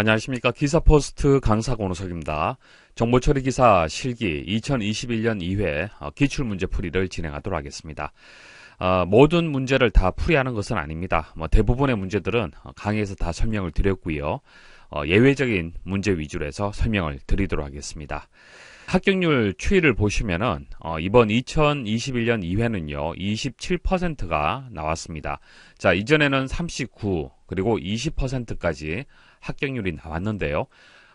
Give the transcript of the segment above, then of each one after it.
안녕하십니까. 기사포스트 강사 권우석입니다. 정보처리 기사 실기 2021년 2회 어, 기출문제 풀이를 진행하도록 하겠습니다. 어, 모든 문제를 다 풀이하는 것은 아닙니다. 뭐 대부분의 문제들은 어, 강의에서 다 설명을 드렸고요. 어, 예외적인 문제 위주로 해서 설명을 드리도록 하겠습니다. 합격률 추이를 보시면은 어, 이번 2021년 2회는요 27%가 나왔습니다. 자 이전에는 39 그리고 20%까지 합격률이 나왔는데요.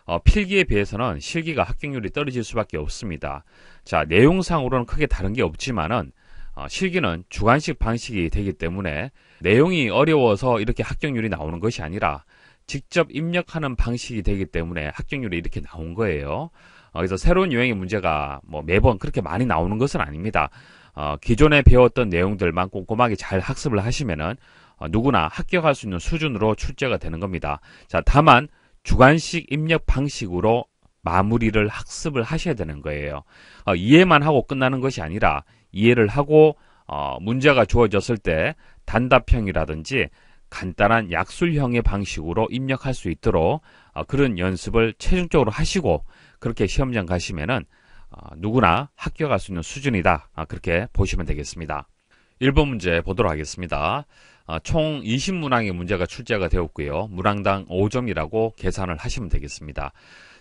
어, 필기에 비해서는 실기가 합격률이 떨어질 수밖에 없습니다. 자 내용상으로는 크게 다른 게 없지만은 어, 실기는 주관식 방식이 되기 때문에 내용이 어려워서 이렇게 합격률이 나오는 것이 아니라 직접 입력하는 방식이 되기 때문에 합격률이 이렇게 나온 거예요. 어, 그래서 새로운 유형의 문제가 뭐 매번 그렇게 많이 나오는 것은 아닙니다. 어, 기존에 배웠던 내용들만 꼼꼼하게 잘 학습을 하시면은 어, 누구나 합격할 수 있는 수준으로 출제가 되는 겁니다. 자, 다만 주관식 입력 방식으로 마무리를 학습을 하셔야 되는 거예요. 어, 이해만 하고 끝나는 것이 아니라 이해를 하고 어, 문제가 주어졌을 때 단답형이라든지 간단한 약술형의 방식으로 입력할 수 있도록 어, 그런 연습을 최종적으로 하시고 그렇게 시험장 가시면은 어, 누구나 합격할 수 있는 수준이다. 아, 그렇게 보시면 되겠습니다. 1번 문제 보도록 하겠습니다. 어, 총 20문항의 문제가 출제가 되었고요. 문항당 5점이라고 계산을 하시면 되겠습니다.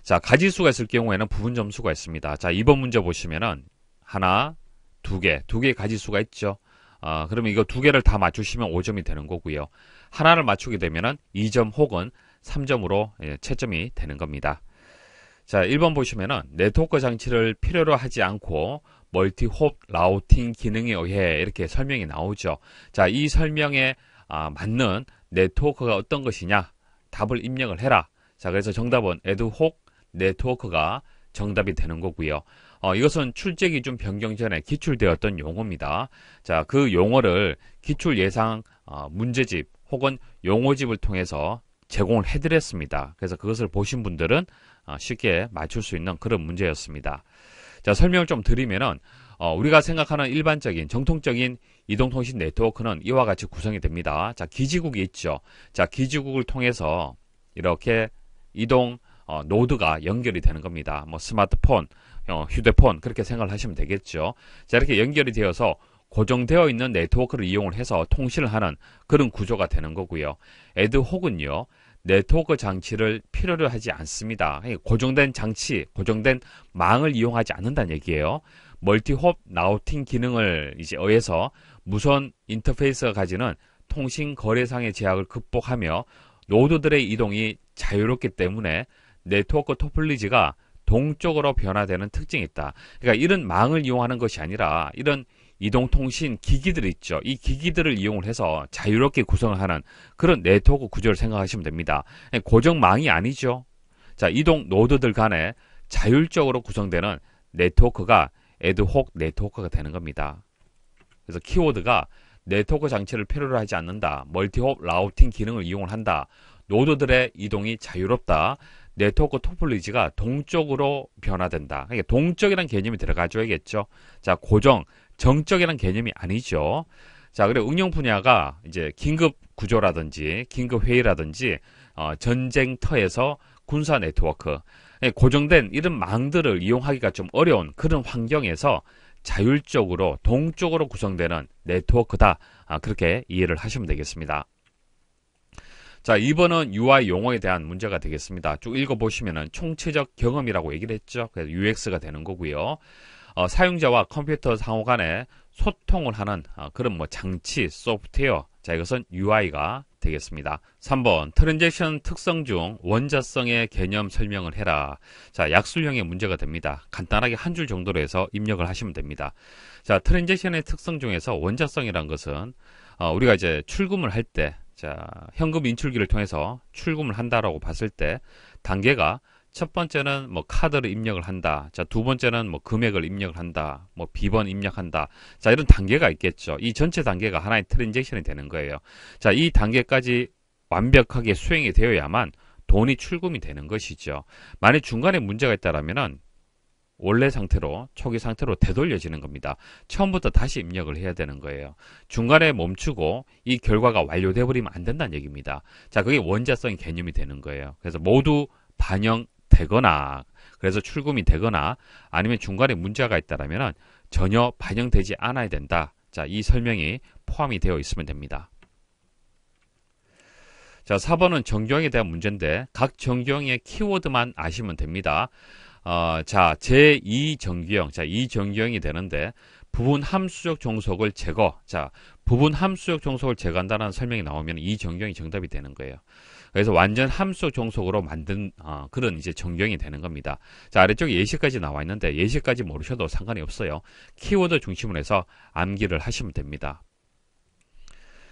자, 가지수가 있을 경우에는 부분 점수가 있습니다. 자, 2번 문제 보시면은 하나, 두 개, 두 개의 가지수가 있죠. 아, 그러면 이거 두 개를 다 맞추시면 5점이 되는 거고요. 하나를 맞추게 되면 2점 혹은 3점으로 예, 채점이 되는 겁니다. 자, 1번 보시면은 네트워크 장치를 필요로 하지 않고 멀티홉 라우팅 기능에 의해 이렇게 설명이 나오죠. 자, 이 설명에 아, 맞는 네트워크가 어떤 것이냐? 답을 입력을 해라. 자, 그래서 정답은 에드혹 네트워크가 정답이 되는 거고요. 어, 이것은 출제 기준 변경 전에 기출되었던 용어입니다. 자, 그 용어를 기출 예상 어, 문제집 혹은 용어집을 통해서 제공을 해드렸습니다. 그래서 그것을 보신 분들은 아, 쉽게 맞출 수 있는 그런 문제였습니다. 자, 설명을 좀 드리면은 어, 우리가 생각하는 일반적인 정통적인 이동통신 네트워크는 이와 같이 구성이 됩니다. 자, 기지국이 있죠. 자, 기지국을 통해서 이렇게 이동 어, 노드가 연결이 되는 겁니다. 뭐 스마트폰, 어, 휴대폰 그렇게 생각을 하시면 되겠죠. 자, 이렇게 연결이 되어서 고정되어 있는 네트워크를 이용을 해서 통신을 하는 그런 구조가 되는 거고요. 애드혹은요. 네트워크 장치를 필요로 하지 않습니다. 예, 고정된 장치, 고정된 망을 이용하지 않는다는 얘기예요. 멀티홉 나우팅 기능을 이제 의해서 무선 인터페이스가 가지는 통신 거래상의 제약을 극복하며 노드들의 이동이 자유롭기 때문에 네트워크 토플리지가 동쪽으로 변화되는 특징이 있다. 그러니까 이런 망을 이용하는 것이 아니라 이런 이동통신 기기들 있죠. 이 기기들을 이용을 해서 자유롭게 구성을 하는 그런 네트워크 구조를 생각하시면 됩니다. 예, 고정망이 아니죠. 자, 이동 노드들 간에 자율적으로 구성되는 네트워크가 에드혹 네트워크가 되는 겁니다. 그래서 키워드가 네트워크 장치를 필요로 하지 않는다. 멀티홉 라우팅 기능을 이용을 한다. 노드들의 이동이 자유롭다. 네트워크 토플리지가 동쪽으로 변화된다. 그러니까 동쪽이라는 개념이 들어가줘야겠죠. 자, 고정, 정적이란 개념이 아니죠. 자, 그리고 응용 분야가 이제 긴급 구조라든지 긴급 회의라든지 어, 전쟁터에서 군사 네트워크 예, 고정된 이런 망들을 이용하기가 좀 어려운 그런 환경에서 자율적으로 동적으로 구성되는 네트워크다 아, 그렇게 이해를 하시면 되겠습니다. 자, 이번은 UI 용어에 대한 문제가 되겠습니다. 쭉읽어보시면 총체적 경험이라고 얘기를 했죠. 그래서 UX가 되는 거고요. 어, 사용자와 컴퓨터 상호 간에 소통을 하는 어, 그런 뭐 장치, 소프트웨어. 자, 이것은 UI가 되겠습니다. 3번 트랜잭션 특성 중 원자성의 개념 설명을 해라. 자, 약술형의 문제가 됩니다. 간단하게 한 줄 정도로 해서 입력을 하시면 됩니다. 자, 트랜잭션의 특성 중에서 원자성이란 것은 어, 우리가 이제 출금을 할때 자, 현금 인출기를 통해서 출금을 한다라고 봤을 때 단계가 첫 번째는 뭐 카드를 입력을 한다. 자, 두 번째는 뭐 금액을 입력을 한다. 뭐 비번 입력한다. 자, 이런 단계가 있겠죠. 이 전체 단계가 하나의 트랜잭션이 되는 거예요. 자, 이 단계까지 완벽하게 수행이 되어야만 돈이 출금이 되는 것이죠. 만약 중간에 문제가 있다라면은 원래 상태로 초기 상태로 되돌려지는 겁니다. 처음부터 다시 입력을 해야 되는 거예요. 중간에 멈추고 이 결과가 완료돼 버리면 안 된다는 얘기입니다. 자, 그게 원자성 개념이 되는 거예요. 그래서 모두 반영 되거나 그래서 출금이 되거나 아니면 중간에 문제가 있다라면 전혀 반영되지 않아야 된다. 자, 이 설명이 포함이 되어 있으면 됩니다. 자, 4번은 정경에 대한 문제인데 각 정경의 키워드만 아시면 됩니다. 어, 자, 제2정경형 자, 2정경이 되는데 부분 함수적 종속을 제거, 자, 부분 함수적 종속을 제거한다는 설명이 나오면 2정경이 정답이 되는 거예요. 그래서 완전 함수 종속으로 만든 어, 그런 이제 정경이 되는 겁니다. 자 아래쪽에 예시까지 나와 있는데 예시까지 모르셔도 상관이 없어요. 키워드 중심으로 해서 암기를 하시면 됩니다.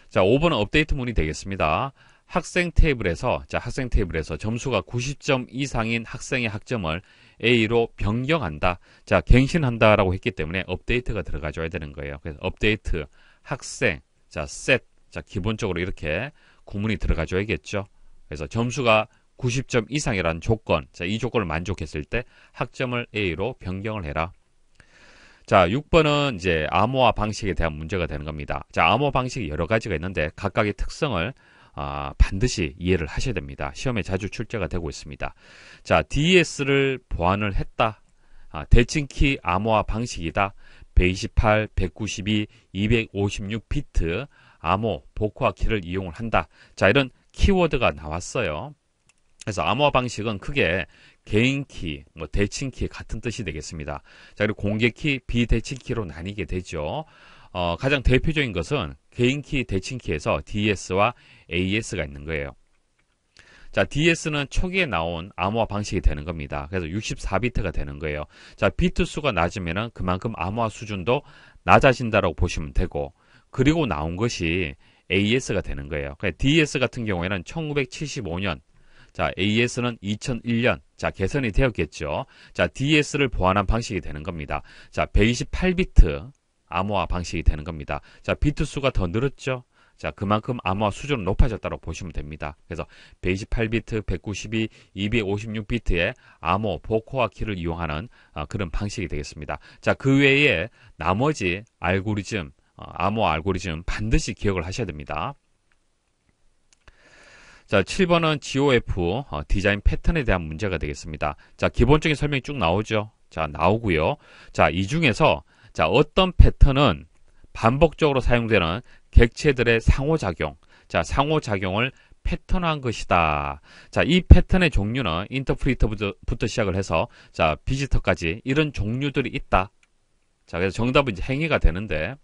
자 5번은 업데이트 문이 되겠습니다. 학생 테이블에서 자 학생 테이블에서 점수가 90점 이상인 학생의 학점을 A로 변경한다. 자 갱신한다라고 했기 때문에 업데이트가 들어가줘야 되는 거예요. 그래서 업데이트 학생 자셋자 기본적으로 이렇게 구문이 들어가줘야겠죠. 그래서 점수가 90점 이상이라는 조건, 자, 이 조건을 만족했을 때 학점을 A로 변경을 해라. 자, 6번은 이제 암호화 방식에 대한 문제가 되는 겁니다. 자, 암호 방식이 여러 가지가 있는데 각각의 특성을 아, 반드시 이해를 하셔야 됩니다. 시험에 자주 출제가 되고 있습니다. 자, DS를 보완을 했다. 아, 대칭키 암호화 방식이다. 128, 192, 256 비트 암호 복화 키를 이용을 한다. 자, 이런 키워드가 나왔어요. 그래서 암호화 방식은 크게 개인키, 뭐 대칭키 같은 뜻이 되겠습니다. 자, 그리고 공개키, 비대칭키로 나뉘게 되죠. 어, 가장 대표적인 것은 개인키, 대칭키에서 DS와 AS가 있는 거예요. 자, DS는 초기에 나온 암호화 방식이 되는 겁니다. 그래서 64비트가 되는 거예요. 자, 비트 수가 낮으면 그만큼 암호화 수준도 낮아진다라고 보시면 되고, 그리고 나온 것이 AS가 되는 거예요. 그러니까 DS 같은 경우에는 1975년, 자, AS는 2001년, 자, 개선이 되었겠죠. 자, DS를 보완한 방식이 되는 겁니다. 자, 128비트 암호화 방식이 되는 겁니다. 자, 비트 수가 더 늘었죠. 자, 그만큼 암호화 수준은 높아졌다고 보시면 됩니다. 그래서 128비트, 192, 256비트의 암호, 보코아 키를 이용하는 아, 그런 방식이 되겠습니다. 자, 그 외에 나머지 알고리즘, 어, 암호 알고리즘 반드시 기억을 하셔야 됩니다. 자, 7번은 GOF 어, 디자인 패턴에 대한 문제가 되겠습니다. 자, 기본적인 설명이 쭉 나오죠. 자, 나오고요. 자, 이 중에서 자, 어떤 패턴은 반복적으로 사용되는 객체들의 상호작용, 자, 상호작용을 패턴한 것이다. 자, 이 패턴의 종류는 인터프리터부터 시작을 해서 자, 비지터까지 이런 종류들이 있다. 자, 그래서 정답은 이제 행위가 되는데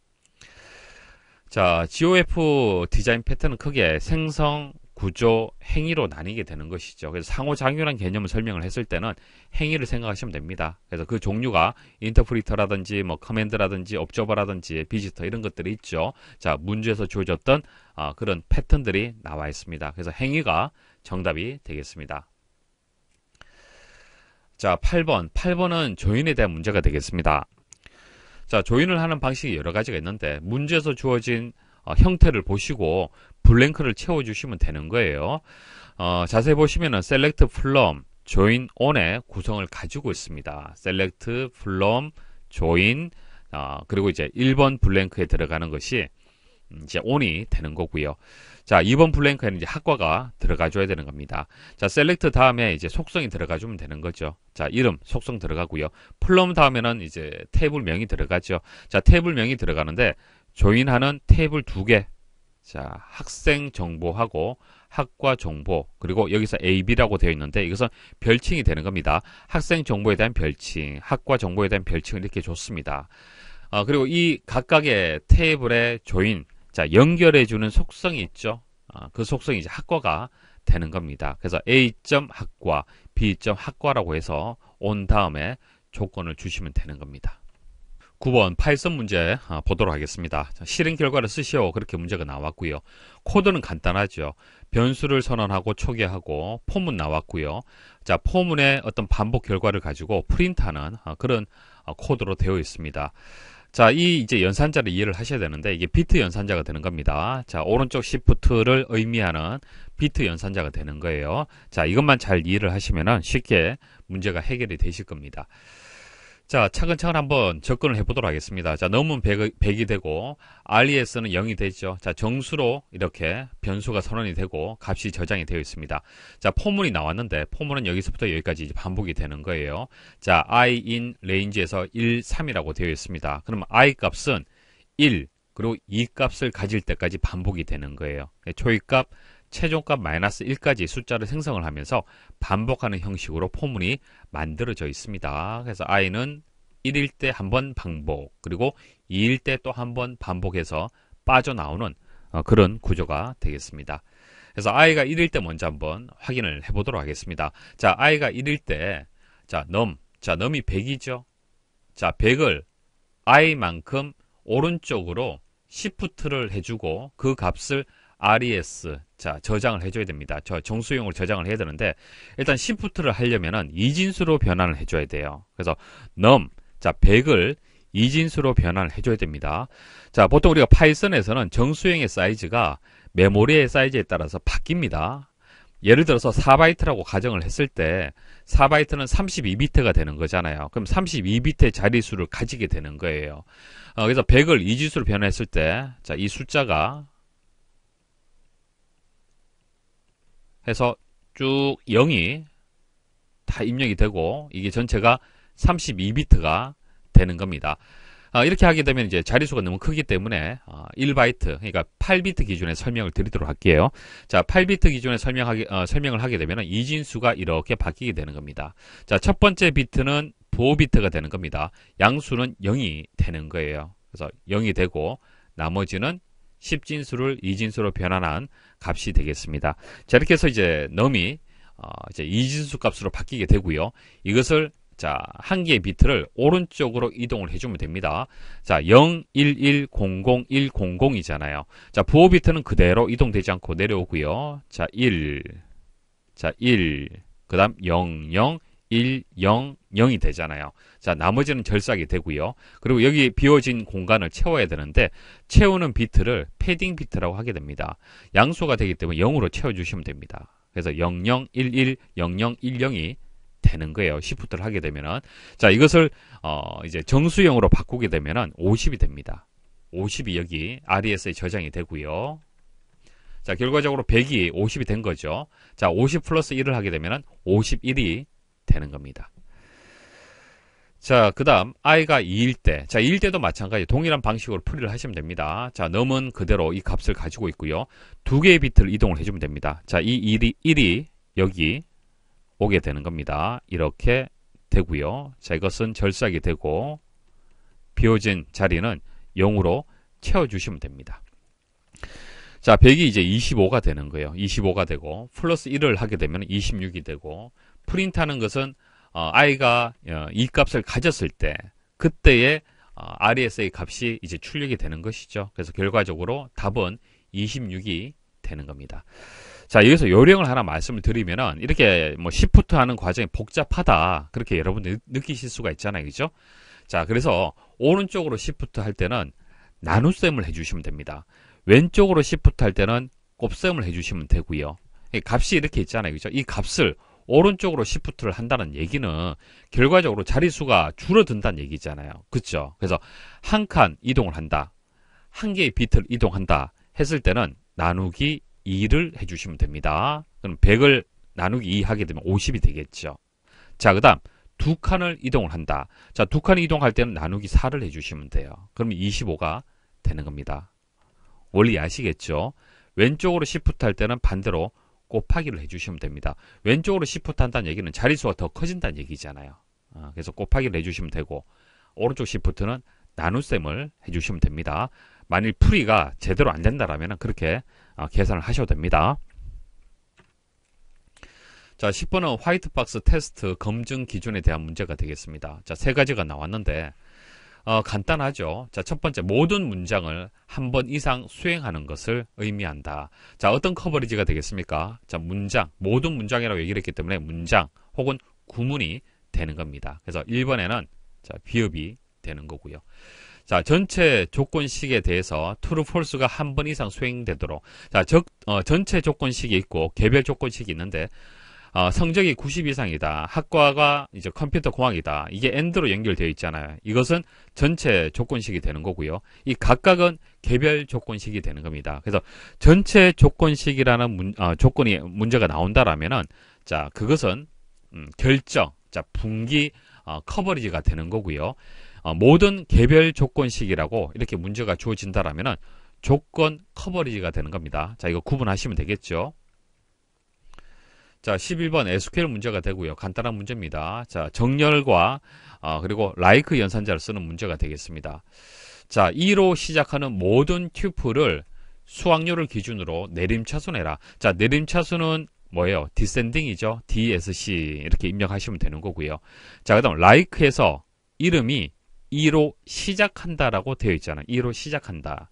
자, GOF 디자인 패턴은 크게 생성, 구조, 행위로 나뉘게 되는 것이죠. 그래서 상호작용이라는 개념을 설명을 했을 때는 행위를 생각하시면 됩니다. 그래서 그 종류가 인터프리터라든지 뭐 커맨드라든지 업저버라든지 비지터 이런 것들이 있죠. 자, 문제에서 주어졌던 어, 그런 패턴들이 나와 있습니다. 그래서 행위가 정답이 되겠습니다. 자, 8번. 8번은 조인에 대한 문제가 되겠습니다. 자, 조인을 하는 방식이 여러 가지가 있는데 문제에서 주어진 어, 형태를 보시고 블랭크를 채워주시면 되는 거예요. 어, 자세히 보시면은 select f r 의 구성을 가지고 있습니다. 셀렉트 플럼 조인 그리고 이제 1번 블랭크에 들어가는 것이 이제 온이 되는 거고요. 자, 2번 블랭크에는 이제 학과가 들어가줘야 되는 겁니다. 자, 셀렉트 다음에 이제 속성이 들어가주면 되는 거죠. 자, 이름, 속성 들어가고요. 플럼 다음에는 이제 테이블 명이 들어가죠. 자, 테이블 명이 들어가는데 조인하는 테이블 두 개. 자, 학생 정보하고 학과 정보 그리고 여기서 AB라고 되어 있는데 이것은 별칭이 되는 겁니다. 학생 정보에 대한 별칭, 학과 정보에 대한 별칭을 이렇게 줬습니다. 어, 그리고 이 각각의 테이블에 조인 자, 연결해주는 속성이 있죠. 아, 그 속성이 이제 학과가 되는 겁니다. 그래서 A.학과, B.학과라고 해서 온 다음에 조건을 주시면 되는 겁니다. 9번 파이썬 문제 아, 보도록 하겠습니다. 실행 결과를 쓰시오. 그렇게 문제가 나왔고요. 코드는 간단하죠. 변수를 선언하고 초기하고 화 포문 나왔고요. 자 포문의 어떤 반복 결과를 가지고 프린트하는 아, 그런 코드로 되어 있습니다. 자, 이 이제 연산자를 이해를 하셔야 되는데 이게 비트 연산자가 되는 겁니다. 자, 오른쪽 시프트를 의미하는 비트 연산자가 되는 거예요. 자, 이것만 잘 이해를 하시면 쉽게 문제가 해결이 되실 겁니다. 자, 차근차근 한번 접근을 해보도록 하겠습니다. 자, 넘은 100, 100이 되고, RES는 0이 되죠. 자, 정수로 이렇게 변수가 선언이 되고, 값이 저장이 되어 있습니다. 자, 포물이 나왔는데, 포물은 여기서부터 여기까지 반복이 되는 거예요. 자, i in range에서 1, 3이라고 되어 있습니다. 그럼 i 값은 1, 그리고 2 값을 가질 때까지 반복이 되는 거예요. 네, 초이 값, 최종값 마이너스 1까지 숫자를 생성을 하면서 반복하는 형식으로 포문이 만들어져 있습니다. 그래서 i는 1일 때 한 번 반복, 그리고 2일 때 또 한 번 반복해서 빠져나오는 어, 그런 구조가 되겠습니다. 그래서 i가 1일 때 먼저 한번 확인을 해보도록 하겠습니다. 자, i가 1일 때, 자, 넘, 자, 넘이 100이죠? 자, 100을 i만큼 오른쪽으로 시프트를 해주고 그 값을 res, 자 저장을 해줘야 됩니다. 저 정수용으로 저장을 해야 되는데 일단 시프트를 하려면은 이진수로 변환을 해줘야 돼요. 그래서 num 자 100을 이진수로 변환을 해줘야 됩니다. 자 보통 우리가 파이썬에서는 정수형의 사이즈가 메모리의 사이즈에 따라서 바뀝니다. 예를 들어서 4바이트라고 가정을 했을 때 4바이트는 32비트가 되는 거잖아요. 그럼 32비트의 자리수를 가지게 되는 거예요. 어, 그래서 100을 이지수로 변했을 환 때, 자, 이 숫자가 해서 쭉 0이 다 입력이 되고 이게 전체가 32비트가 되는 겁니다. 아, 이렇게 하게 되면 이제 자리수가 너무 크기 때문에 아, 1바이트 그러니까 8비트 기준에 설명을 드리도록 할게요. 자, 8비트 기준에 설명하기 어, 설명을 하게 되면 이진수가 이렇게 바뀌게 되는 겁니다. 자, 첫 번째 비트는 보호 비트가 되는 겁니다. 양수는 0이 되는 거예요. 그래서 0이 되고 나머지는 10진수를 2진수로 변환한 값이 되겠습니다. 자, 이렇게 해서 이제 넘이 어, 이제 이진수 값으로 바뀌게 되고요. 이것을 자, 한 개의 비트를 오른쪽으로 이동을 해주면 됩니다. 자, 01100100이잖아요. 자, 부호 비트는 그대로 이동되지 않고 내려오고요. 자, 1. 자, 1. 그 다음 00, 1, 0, 0이 되잖아요. 자, 나머지는 절삭이 되고요. 그리고 여기 비워진 공간을 채워야 되는데 채우는 비트를 패딩 비트라고 하게 됩니다. 양수가 되기 때문에 0으로 채워주시면 됩니다. 그래서 0, 0, 1, 1, 0, 0, 1, 0이 되는 거예요. 시프트를 하게 되면은 자 이것을 어 이제 정수형으로 바꾸게 되면은 50이 됩니다. 50이 여기 RES에 저장이 되고요. 자 결과적으로 100이 50이 된 거죠. 자 50 플러스 1을 하게 되면은 51이 되는 겁니다. 자, 그 다음, 아이가 2일 때. 자, 2일 때도 마찬가지. 동일한 방식으로 풀이를 하시면 됩니다. 자, 넘은 그대로 이 값을 가지고 있고요. 두 개의 비트를 이동을 해주면 됩니다. 자, 이 1이, 1이 여기 오게 되는 겁니다. 이렇게 되고요. 자, 이것은 절삭이 되고, 비워진 자리는 0으로 채워주시면 됩니다. 자, 100이 이제 25가 되는 거예요. 25가 되고, 플러스 1을 하게 되면 26이 되고, 프린트하는 것은 어, 아이가 어, 이 값을 가졌을 때 그때의 어, RSA e 값이 이제 출력이 되는 것이죠. 그래서 결과적으로 답은 26이 되는 겁니다. 자, 여기서 요령을 하나 말씀을 드리면은 이렇게 뭐 시프트 하는 과정이 복잡하다. 그렇게 여러분들 느끼실 수가 있잖아요. 그죠? 자, 그래서 오른쪽으로 시프트 할 때는 나눗셈을 해 주시면 됩니다. 왼쪽으로 시프트 할 때는 곱셈을 해 주시면 되고요. 값이 이렇게 있잖아요. 그죠? 이 값을 오른쪽으로 시프트를 한다는 얘기는 결과적으로 자릿수가 줄어든다는 얘기잖아요. 그렇죠? 그래서 한 칸 이동을 한다. 한 개의 비트를 이동한다 했을 때는 나누기 2를 해주시면 됩니다. 그럼 100을 나누기 2 하게 되면 50이 되겠죠. 자, 그 다음 두 칸을 이동을 한다. 자, 두 칸을 이동할 때는 나누기 4를 해주시면 돼요. 그럼 25가 되는 겁니다. 원리 아시겠죠? 왼쪽으로 시프트 할 때는 반대로 곱하기를 해주시면 됩니다. 왼쪽으로 시프트 한다는 얘기는 자릿수가 더 커진다는 얘기잖아요. 아, 그래서 곱하기를 해주시면 되고 오른쪽 시프트는 나눗셈을 해주시면 됩니다. 만일 풀이가 제대로 안 된다라면 그렇게 아, 계산을 하셔도 됩니다. 자, 10번은 화이트박스 테스트 검증 기준에 대한 문제가 되겠습니다. 자, 세 가지가 나왔는데 어, 간단하죠. 자, 첫 번째, 모든 문장을 한 번 이상 수행하는 것을 의미한다. 자, 어떤 커버리지가 되겠습니까? 자, 문장, 모든 문장이라고 얘기를 했기 때문에 문장 혹은 구문이 되는 겁니다. 그래서 1번에는 자, 비읍이 되는 거고요. 자, 전체 조건식에 대해서 true, false가 한 번 이상 수행되도록 자, 적, 어, 전체 조건식이 있고 개별 조건식이 있는데 어, 성적이 90 이상이다. 학과가 이제 컴퓨터 공학이다. 이게 엔드로 연결되어 있잖아요. 이것은 전체 조건식이 되는 거고요. 이 각각은 개별 조건식이 되는 겁니다. 그래서 전체 조건식이라는 문, 어, 조건이 문제가 나온다라면은 자 그것은 음, 결정, 자 분기 어, 커버리지가 되는 거고요. 어, 모든 개별 조건식이라고 이렇게 문제가 주어진다라면은 조건 커버리지가 되는 겁니다. 자 이거 구분하시면 되겠죠. 자 11번 SQL 문제가 되고요. 간단한 문제입니다. 자 정렬과 어, 그리고 like 연산자를 쓰는 문제가 되겠습니다. 자 2로 시작하는 모든 튜플을 수학률을 기준으로 내림차순해라. 자 내림차순은 뭐예요? 디센딩이죠. DSC 이렇게 입력하시면 되는 거고요. 자 그다음 like에서 이름이 2로 시작한다라고 되어 있잖아. 요 2로 시작한다.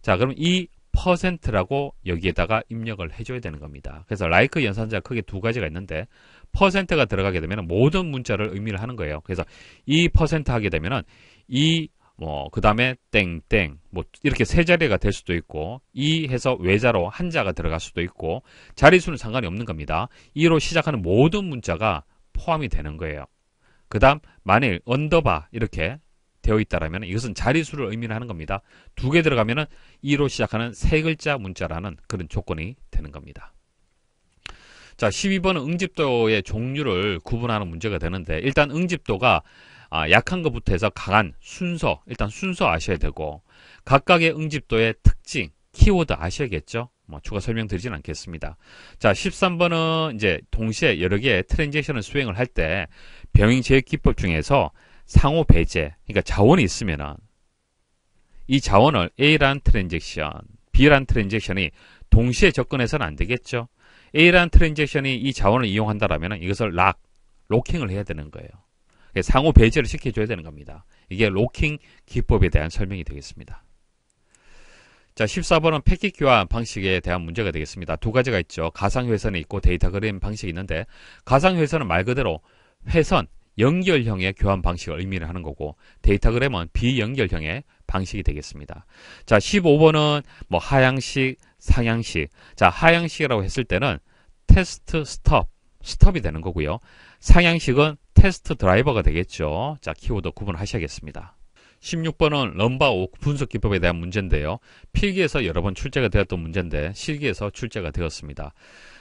자, 그럼 이 퍼센트라고 여기에다가 입력을 해줘야 되는 겁니다. 그래서 like 연산자 크게 두 가지가 있는데 퍼센트가 들어가게 되면 모든 문자를 의미를 하는 거예요. 그래서 이 퍼센트 하게 되면은 이 뭐, 그 다음에, 땡땡, 뭐, 이렇게 세 자리가 될 수도 있고, 이 해서 외자로 한자가 들어갈 수도 있고, 자리수는 상관이 없는 겁니다. 이로 시작하는 모든 문자가 포함이 되는 거예요. 그 다음, 만일, 언더바, 이렇게 되어 있다라면 이것은 자릿수를 의미하는 겁니다. 두 개들어가면 2로 시작하는 세 글자 문자라는 그런 조건이 되는 겁니다. 자, 12번은 응집도의 종류를 구분하는 문제가 되는데 일단 응집도가 아, 약한 것부터 해서 강한 순서, 일단 순서 아셔야 되고 각각의 응집도의 특징, 키워드 아셔야겠죠? 뭐 추가 설명드리진 않겠습니다. 자, 13번은 이제 동시에 여러 개의 트랜지션을 수행을 할 때 병행 제어 기법 중에서 상호 배제, 그러니까 자원이 있으면은 이 자원을 A라는 트랜잭션, B라는 트랜잭션이 동시에 접근해서는 안 되겠죠. A라는 트랜잭션이 이 자원을 이용한다라면 이것을 락, 로킹을 해야 되는 거예요. 그러니까 상호 배제를 시켜줘야 되는 겁니다. 이게 로킹 기법에 대한 설명이 되겠습니다. 자, 14번은 패킷 교환 방식에 대한 문제가 되겠습니다. 두 가지가 있죠. 가상회선이 있고 데이터 그림 방식이 있는데 가상회선은 말 그대로 회선, 연결형의 교환 방식을 의미를 하는 거고 데이터그램은 비연결형의 방식이 되겠습니다. 자, 15번은 뭐 하향식, 상향식. 자, 하향식이라고 했을 때는 테스트 스톱, 스톱이 되는 거고요. 상향식은 테스트 드라이버가 되겠죠. 자, 키워드 구분하셔야겠습니다. 16번은 럼바 오 분석 기법에 대한 문제인데요. 필기에서 여러 번 출제가 되었던 문제인데 실기에서 출제가 되었습니다.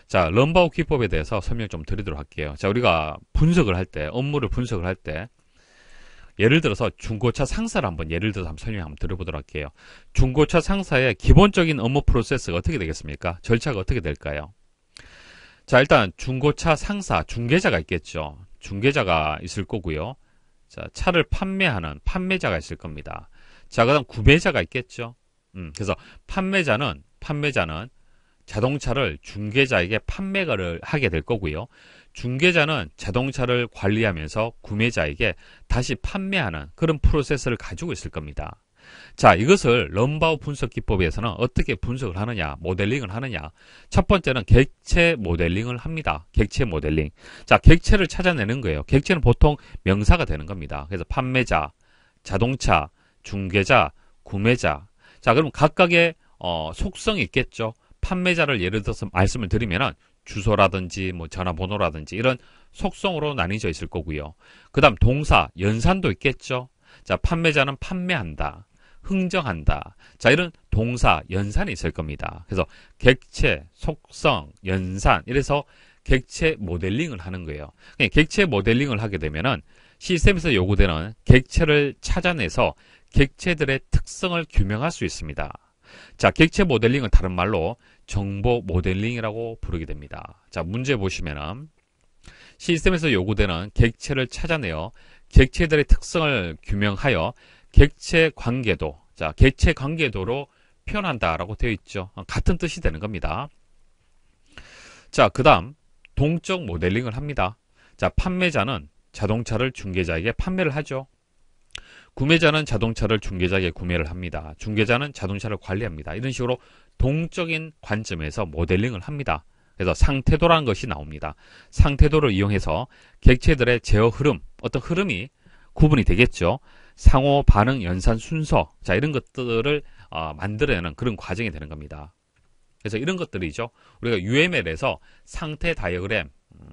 자, 런바우 기법에 대해서 설명 좀 드리도록 할게요. 자, 우리가 분석을 할 때, 업무를 분석을 할 때, 예를 들어서 중고차 상사를 한번 예를 들어서 한번 설명 한번 드려보도록 할게요. 중고차 상사의 기본적인 업무 프로세스가 어떻게 되겠습니까? 절차가 어떻게 될까요? 자, 일단 중고차 상사, 중개자가 있겠죠. 중개자가 있을 거고요. 자, 차를 판매하는 판매자가 있을 겁니다. 자, 그다음 구매자가 있겠죠. 음, 그래서 판매자는 판매자는 자동차를 중개자에게 판매를 하게 될 거고요. 중개자는 자동차를 관리하면서 구매자에게 다시 판매하는 그런 프로세스를 가지고 있을 겁니다. 자, 이것을 럼바우 분석 기법에서는 어떻게 분석을 하느냐, 모델링을 하느냐. 첫 번째는 객체 모델링을 합니다. 객체 모델링. 자, 객체를 찾아내는 거예요. 객체는 보통 명사가 되는 겁니다. 그래서 판매자, 자동차, 중개자, 구매자. 자, 그럼 각각의 어, 속성이 있겠죠. 판매자를 예를 들어서 말씀을 드리면 주소라든지 뭐 전화번호라든지 이런 속성으로 나뉘어 있을 거고요. 그 다음 동사, 연산도 있겠죠. 자, 판매자는 판매한다. 흥정한다. 자, 이런 동사, 연산이 있을 겁니다. 그래서 객체, 속성, 연산 이래서 객체 모델링을 하는 거예요. 그러니까 객체 모델링을 하게 되면은 시스템에서 요구되는 객체를 찾아내서 객체들의 특성을 규명할 수 있습니다. 자, 객체 모델링은 다른 말로 정보 모델링이라고 부르게 됩니다. 자, 문제 보시면은 시스템에서 요구되는 객체를 찾아내어 객체들의 특성을 규명하여 객체 관계도, 자, 객체 관계도로 표현한다라고 되어 있죠. 어, 같은 뜻이 되는 겁니다. 자, 그다음 동적 모델링을 합니다. 자, 판매자는 자동차를 중개자에게 판매를 하죠. 구매자는 자동차를 중개자에게 구매를 합니다. 중개자는 자동차를 관리합니다. 이런 식으로 동적인 관점에서 모델링을 합니다. 그래서 상태도라는 것이 나옵니다. 상태도를 이용해서 객체들의 제어 흐름, 어떤 흐름이 구분이 되겠죠. 상호 반응 연산 순서, 자 이런 것들을 어, 만들어내는 그런 과정이 되는 겁니다. 그래서 이런 것들이죠. 우리가 UML에서 상태 다이어그램 음,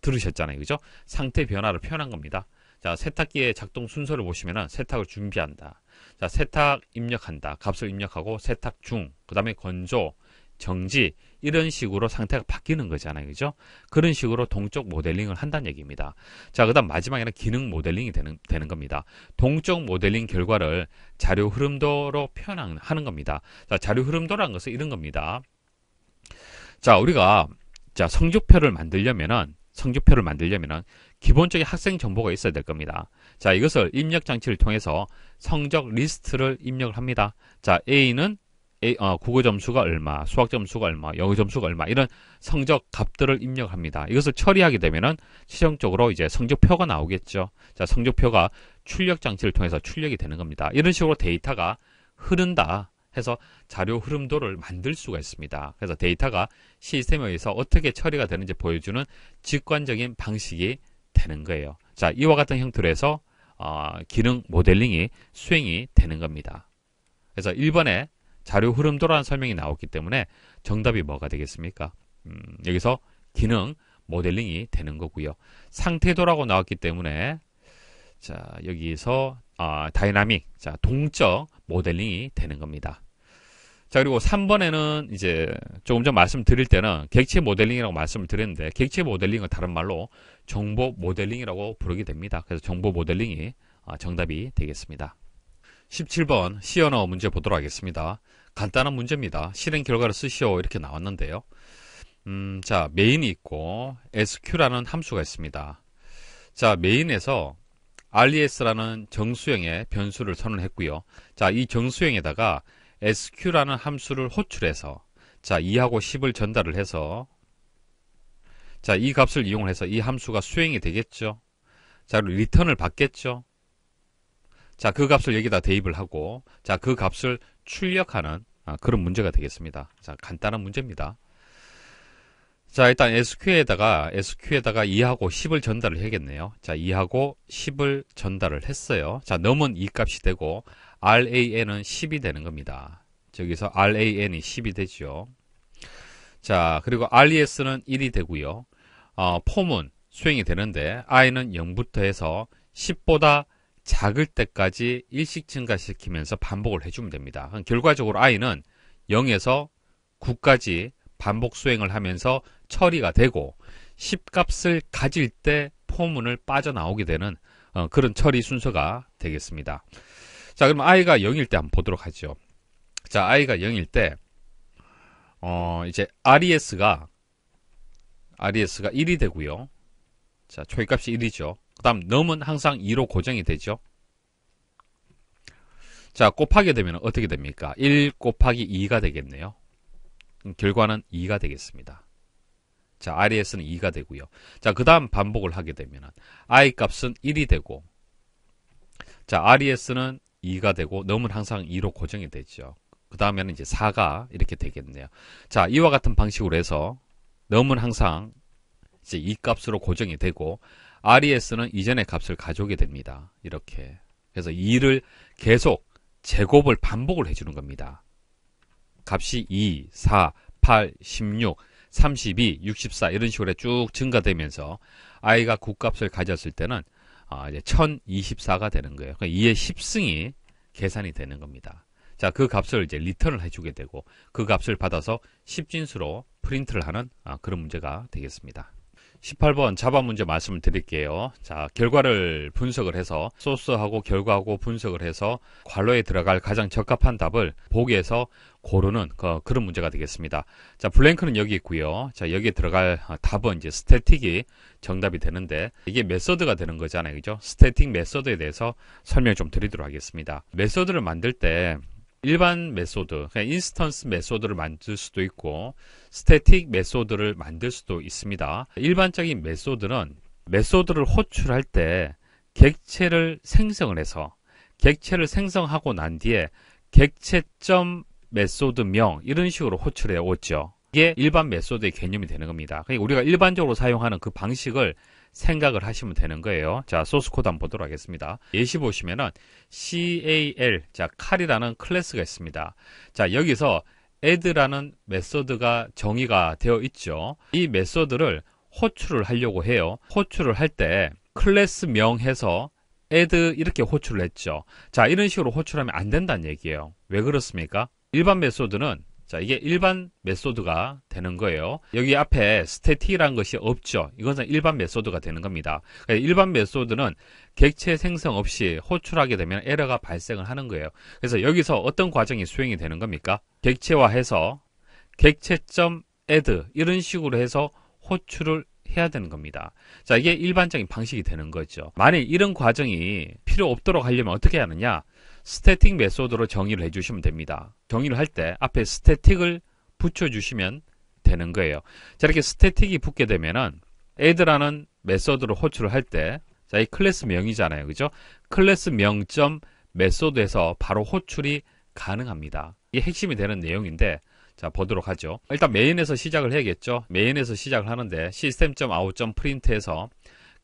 들으셨잖아요, 그죠? 상태 변화를 표현한 겁니다. 자, 세탁기의 작동 순서를 보시면 세탁을 준비한다. 자, 세탁 입력한다. 값을 입력하고 세탁 중, 그 다음에 건조, 정지, 이런 식으로 상태가 바뀌는 거잖아요. 그죠? 그런 식으로 동쪽 모델링을 한다는 얘기입니다. 자, 그 다음 마지막에는 기능 모델링이 되는, 되는 겁니다. 동쪽 모델링 결과를 자료 흐름도로 표현하는 겁니다. 자, 자료 흐름도라는 것은 이런 겁니다. 자, 우리가 자, 성적표를 만들려면은 성적표를 만들려면은 기본적인 학생 정보가 있어야 될 겁니다. 자, 이것을 입력 장치를 통해서 성적 리스트를 입력을 합니다. 자, A는 A, 어, 국어 점수가 얼마, 수학 점수가 얼마, 영어 점수가 얼마 이런 성적 값들을 입력합니다. 이것을 처리하게 되면은 최종적으로 이제 성적표가 나오겠죠. 자, 성적표가 출력 장치를 통해서 출력이 되는 겁니다. 이런 식으로 데이터가 흐른다 해서 자료 흐름도를 만들 수가 있습니다. 그래서 데이터가 시스템에 의해서 어떻게 처리가 되는지 보여주는 직관적인 방식이 되는 거예요. 자, 이와 같은 형태로 해서 어, 기능 모델링이 수행이 되는 겁니다. 그래서 1번에 자료 흐름도라는 설명이 나왔기 때문에 정답이 뭐가 되겠습니까? 음, 여기서 기능 모델링이 되는 거고요. 상태도라고 나왔기 때문에 자 여기서 어, 다이나믹, 자 동적 모델링이 되는 겁니다. 자, 그리고 3번에는 이제 조금 전 말씀드릴 때는 객체 모델링이라고 말씀을 드렸는데 객체 모델링은 다른 말로 정보 모델링이라고 부르게 됩니다. 그래서 정보 모델링이 아, 정답이 되겠습니다. 17번 시연어 문제 보도록 하겠습니다. 간단한 문제입니다. 실행 결과를 쓰시오 이렇게 나왔는데요. 음, 자, 메인이 있고 sq라는 함수가 있습니다. 자, 메인에서 res라는 정수형의 변수를 선언했고요. 자, 이 정수형에다가 sq라는 함수를 호출해서 자 2하고 10을 전달을 해서 자이 값을 이용 해서 이 함수가 수행이 되겠죠. 자 그리고 리턴을 받겠죠. 자그 값을 여기다 대입을 하고 자그 값을 출력하는 아, 그런 문제가 되겠습니다. 자 간단한 문제입니다. 자 일단 SQ에다가 SQ에다가 2하고 10을 전달을 해야겠네요. 자 2하고 10을 전달을 했어요. 자 넘은 2 값이 되고 RAN은 10이 되는 겁니다. 저기서 RAN이 10이 되죠. 자, 그리고 RES는 1이 되고요. 어, 폼은 수행이 되는데 i는 0부터 해서 10보다 작을 때까지 일식 증가시키면서 반복을 해주면 됩니다. 결과적으로 i는 0에서 9까지 반복 수행을 하면서 처리가 되고 10값을 가질 때 포문을 빠져나오게 되는 어, 그런 처리 순서가 되겠습니다. 자, 그럼 아이가 0일 때 한번 보도록 하죠. 자, 아이가 0일 때, 어, 이제 res가, res가 1이 되고요 자, 초이값이 1이죠. 그 다음, 넘은 항상 2로 고정이 되죠. 자, 곱하게 되면 어떻게 됩니까? 1 곱하기 2가 되겠네요. 결과는 2가 되겠습니다. 자, RS는 2가 되고요. 자, 그 다음 반복을 하게 되면 I 값은 1이 되고 자, RS는 2가 되고 넘은 항상 2로 고정이 되죠. 그 다음에는 이제 4가 이렇게 되겠네요. 자, 이와 같은 방식으로 해서 넘은 항상 이제 2 값으로 고정이 되고 RES는 이전의 값을 가져오게 됩니다. 이렇게. 그래서 2를 계속 제곱을 반복을 해주는 겁니다. 값이 2, 4, 8, 16, 32, 64 이런 식으로 쭉 증가되면서 i가 9값을 가졌을 때는 아, 이제 1024가 되는 거예요. 그러니까 2의 10승이 계산이 되는 겁니다. 자, 그 값을 이제 리턴을 해주게 되고 그 값을 받아서 10진수로 프린트를 하는 아, 그런 문제가 되겠습니다. 18번 자바 문제 말씀을 드릴게요. 자, 결과를 분석을 해서 소스하고 결과하고 분석을 해서 관로에 들어갈 가장 적합한 답을 보기에서 고르는 그, 런 문제가 되겠습니다. 자, 블랭크는 여기 있고요. 자, 여기에 들어갈 아, 답은 이제 스태틱이 정답이 되는데 이게 메서드가 되는 거잖아요. 그죠? 스태틱 메서드에 대해서 설명 좀 드리도록 하겠습니다. 메서드를 만들 때 일반 메소드, 그냥 그러니까 인스턴스 메소드를 만들 수도 있고 스태틱 메소드를 만들 수도 있습니다. 일반적인 메소드는 메소드를 호출할 때 객체를 생성을 해서 객체를 생성하고 난 뒤에 객체점 메소드명 이런 식으로 호출해 오죠. 이게 일반 메소드의 개념이 되는 겁니다. 그러니까 우리가 일반적으로 사용하는 그 방식을 생각을 하시면 되는 거예요. 자, 소스코드 한번 보도록 하겠습니다. 예시 보시면은 cal, 자, 칼이라는 클래스가 있습니다. 자, 여기서 add라는 메소드가 정의가 되어 있죠. 이 메소드를 호출을 하려고 해요. 호출을 할 때 클래스명 해서 add 이렇게 호출을 했죠. 자, 이런 식으로 호출하면 안 된다는 얘기예요. 왜 그렇습니까? 일반 메소드는 자 이게 일반 메소드가 되는 거예요. 여기 앞에 스태틱이라는 것이 없죠. 이것은 일반 메소드가 되는 겁니다. 그러니까 일반 메소드는 객체 생성 없이 호출하게 되면 에러가 발생을 하는 거예요. 그래서 여기서 어떤 과정이 수행이 되는 겁니까? 객체화해서 객체점 add 이런 식으로 해서 호출을 해야 되는 겁니다. 자 이게 일반적인 방식이 되는 거죠. 만일 이런 과정이 필요 없도록 하려면 어떻게 하느냐? 스태틱 메소드로 정의를 해주시면 됩니다. 정의를 할 때 앞에 스태틱을 붙여주시면 되는 거예요. 자, 이렇게 스태틱이 붙게 되면은 애드라는 메소드를 호출을 할 때, 자, 이 클래스 명이잖아요. 그죠? 클래스 명.점 메소드에서 바로 호출이 가능합니다. 이게 핵심이 되는 내용인데, 자, 보도록 하죠. 일단 메인에서 시작을 해야겠죠? 메인에서 시작을 하는데, 시스템.out.print에서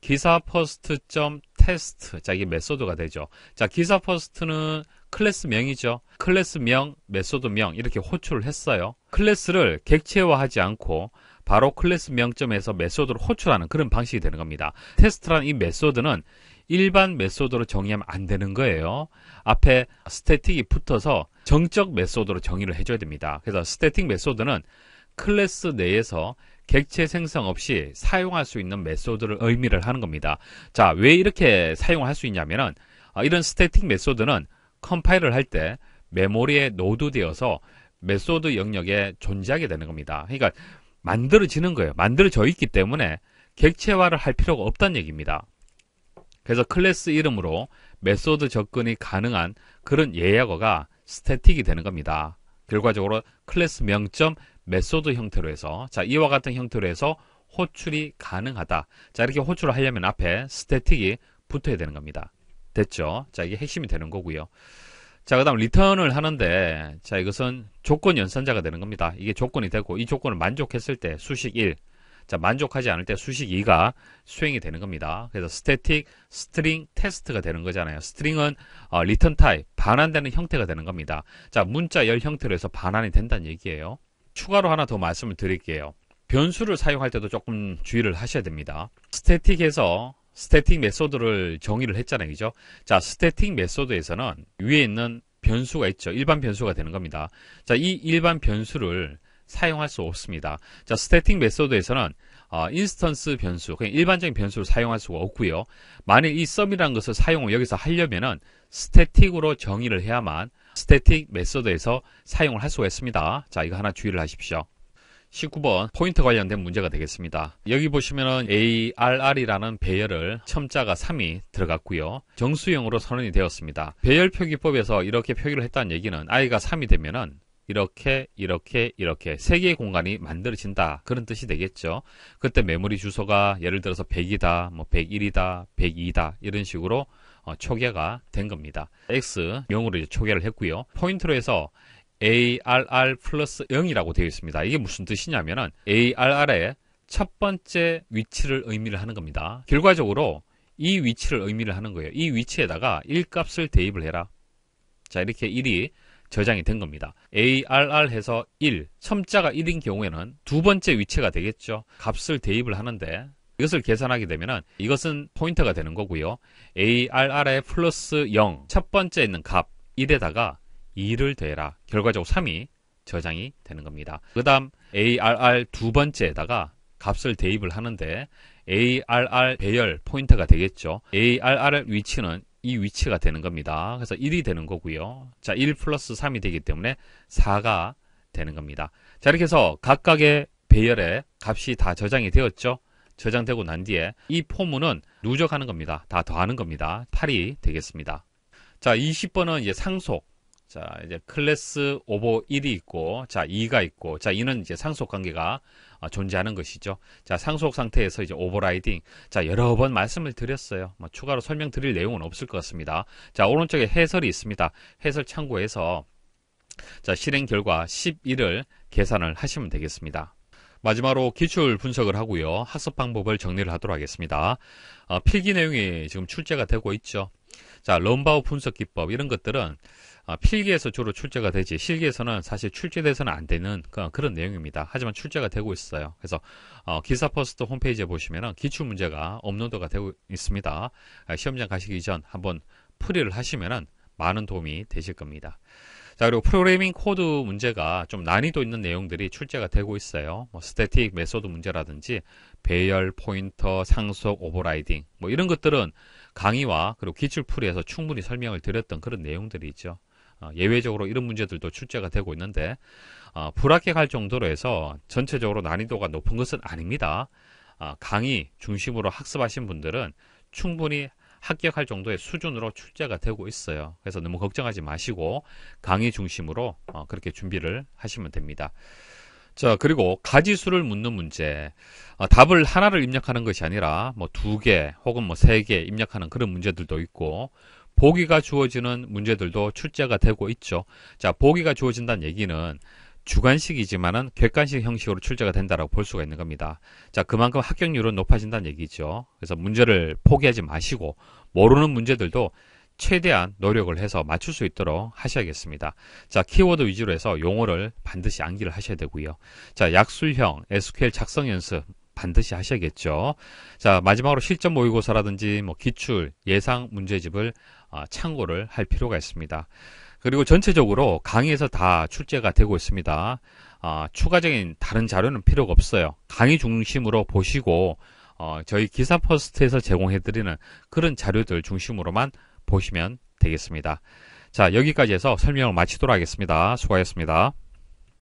기사 퍼스트 점 테스트, 자, 이게 메소드가 되죠. 자, 기사 퍼스트는 클래스명이죠. 클래스명, 메소드명 이렇게 호출을 했어요. 클래스를 객체화하지 않고 바로 클래스명점에서 메소드를 호출하는 그런 방식이 되는 겁니다. 테스트란 이 메소드는 일반 메소드로 정의하면 안 되는 거예요. 앞에 스태틱이 붙어서 정적 메소드로 정의를 해줘야 됩니다. 그래서 스태틱 메소드는 클래스 내에서 객체 생성 없이 사용할 수 있는 메소드를 의미를 하는 겁니다. 자, 왜 이렇게 사용할 수 있냐면은 아, 이런 스태틱 메소드는 컴파일을 할 때 메모리에 노드되어서 메소드 영역에 존재하게 되는 겁니다. 그러니까 만들어지는 거예요. 만들어져 있기 때문에 객체화를 할 필요가 없다는 얘기입니다. 그래서 클래스 이름으로 메소드 접근이 가능한 그런 예약어가 스태틱이 되는 겁니다. 결과적으로 클래스 명점 메소드 형태로 해서 자 이와 같은 형태로 해서 호출이 가능하다. 자 이렇게 호출을 하려면 앞에 스태틱이 붙어야 되는 겁니다. 됐죠? 자 이게 핵심이 되는 거고요. 자, 그 다음 리턴을 하는데, 자, 이것은 조건 연산자가 되는 겁니다. 이게 조건이 되고, 이 조건을 만족했을 때 수식 1, 자, 만족하지 않을 때 수식 2가 수행이 되는 겁니다. 그래서 static string t e s t 가 되는 거잖아요. s t r i n g 은 어, type, 반환되는 형태가 되는 겁니다. 자, 문자 열 형태로 해서 반환이 된다는 얘기예요. 추가로 하나 더 말씀을 드릴게요. 변수를 사용할 때도 조금 주의를 하셔야 됩니다. 스태틱에서 스태틱 메소드를 정의를 했잖아요. 그죠? 자, 스태틱 메소드에서는 위에 있는 변수가 있죠. 일반 변수가 되는 겁니다. 자, 이 일반 변수를 사용할 수 없습니다. 자, 스태틱 메소드에서는 어, 인스턴스 변수, 그냥 일반적인 변수를 사용할 수가 없고요. 만약이 s u m 이라는 것을 사용을 여기서 하려면은 스태틱으로 정의를 해야만 스태틱 메서드에서 사용을 할 수가 있습니다. 자, 이거 하나 주의를 하십시오. 19번 포인트 관련된 문제가 되겠습니다. 여기 보시면은 ARR이라는 배열을 첨자가 3이 들어갔고요. 정수형으로 선언이 되었습니다. 배열 표기법에서 이렇게 표기를 했다는 얘기는 i가 3이 되면은 이렇게 이렇게 이렇게 세 개의 공간이 만들어진다 그런 뜻이 되겠죠. 그때 메모리 주소가 예를 들어서 100이다, 뭐 101이다, 102다 이런 식으로 어, 초계가 된 겁니다. X 0으로 초계를 했고요. 포인트로 해서 ARR 플러스 0이라고 되어 있습니다. 이게 무슨 뜻이냐면은 ARR의 첫 번째 위치를 의미를 하는 겁니다. 결과적으로 이 위치를 의미를 하는 거예요. 이 위치에다가 1값을 대입을 해라. 자 이렇게 1이 저장이 된 겁니다. ARR 해서 1, 첨자가 1인 경우에는 두 번째 위치가 되겠죠. 값을 대입을 하는데 이것을 계산하게 되면 이것은 포인트가 되는 거고요. ARR의 플러스 0, 첫 번째 있는 값 1에다가 2를 더해라. 결과적으로 3이 저장이 되는 겁니다. 그 다음 ARR 두 번째에다가 값을 대입을 하는데 ARR 배열 포인트가 되겠죠. ARR 위치는 이 위치가 되는 겁니다. 그래서 1이 되는 거고요. 자, 1 플러스 3이 되기 때문에 4가 되는 겁니다. 자, 이렇게 해서 각각의 배열에 값이 다 저장이 되었죠. 저장되고 난 뒤에 이 포문은 누적하는 겁니다. 다 더하는 겁니다. 8이 되겠습니다. 자, 20번은 이제 상속. 자, 이제 클래스 오버 1이 있고, 자, 2가 있고, 자, 2는 이제 상속 관계가 어, 존재하는 것이죠. 자, 상속 상태에서 이제 오버라이딩. 자, 여러 번 말씀을 드렸어요. 뭐 추가로 설명드릴 내용은 없을 것 같습니다. 자, 오른쪽에 해설이 있습니다. 해설 참고해서 자, 실행 결과 11을 계산을 하시면 되겠습니다. 마지막으로 기출 분석을 하고요. 학습 방법을 정리를 하도록 하겠습니다. 어, 필기 내용이 지금 출제가 되고 있죠. 자, 럼바우 분석 기법 이런 것들은 어, 필기에서 주로 출제가 되지 실기에서는 사실 출제돼서는 안 되는 그, 그런 내용입니다. 하지만 출제가 되고 있어요. 그래서 어, 기사포스트 홈페이지에 보시면 기출 문제가 업로드가 되고 있습니다. 아, 시험장 가시기 전 한번 풀이를 하시면 많은 도움이 되실 겁니다. 자, 그리고 프로그래밍 코드 문제가 좀 난이도 있는 내용들이 출제가 되고 있어요. 뭐 스태틱 메소드 문제라든지 배열, 포인터, 상속, 오버라이딩 뭐 이런 것들은 강의와 그리고 기출풀이에서 충분히 설명을 드렸던 그런 내용들이 있죠. 어, 예외적으로 이런 문제들도 출제가 되고 있는데 어, 불합격할 정도로 해서 전체적으로 난이도가 높은 것은 아닙니다. 어, 강의 중심으로 학습하신 분들은 충분히 합격할 정도의 수준으로 출제가 되고 있어요. 그래서 너무 걱정하지 마시고 강의 중심으로 어, 그렇게 준비를 하시면 됩니다. 자, 그리고 가지수를 묻는 문제. 어, 답을 하나를 입력하는 것이 아니라 뭐 두 개 혹은 뭐 세 개 입력하는 그런 문제들도 있고 보기가 주어지는 문제들도 출제가 되고 있죠. 자, 보기가 주어진다는 얘기는 주관식이지만은 객관식 형식으로 출제가 된다라고 볼 수가 있는 겁니다. 자, 그만큼 합격률은 높아진다는 얘기죠. 그래서 문제를 포기하지 마시고 모르는 문제들도 최대한 노력을 해서 맞출 수 있도록 하셔야겠습니다. 자, 키워드 위주로 해서 용어를 반드시 암기를 하셔야 되고요. 자, 약술형 SQL 작성 연습 반드시 하셔야겠죠. 자, 마지막으로 실전 모의고사라든지 뭐 기출, 예상 문제집을 어, 참고를 할 필요가 있습니다. 그리고 전체적으로 강의에서 다 출제가 되고 있습니다. 아, 추가적인 다른 자료는 필요가 없어요. 강의 중심으로 보시고 어, 저희 기사 퍼스트에서 제공해드리는 그런 자료들 중심으로만 보시면 되겠습니다. 자 여기까지 해서 설명을 마치도록 하겠습니다. 수고하셨습니다.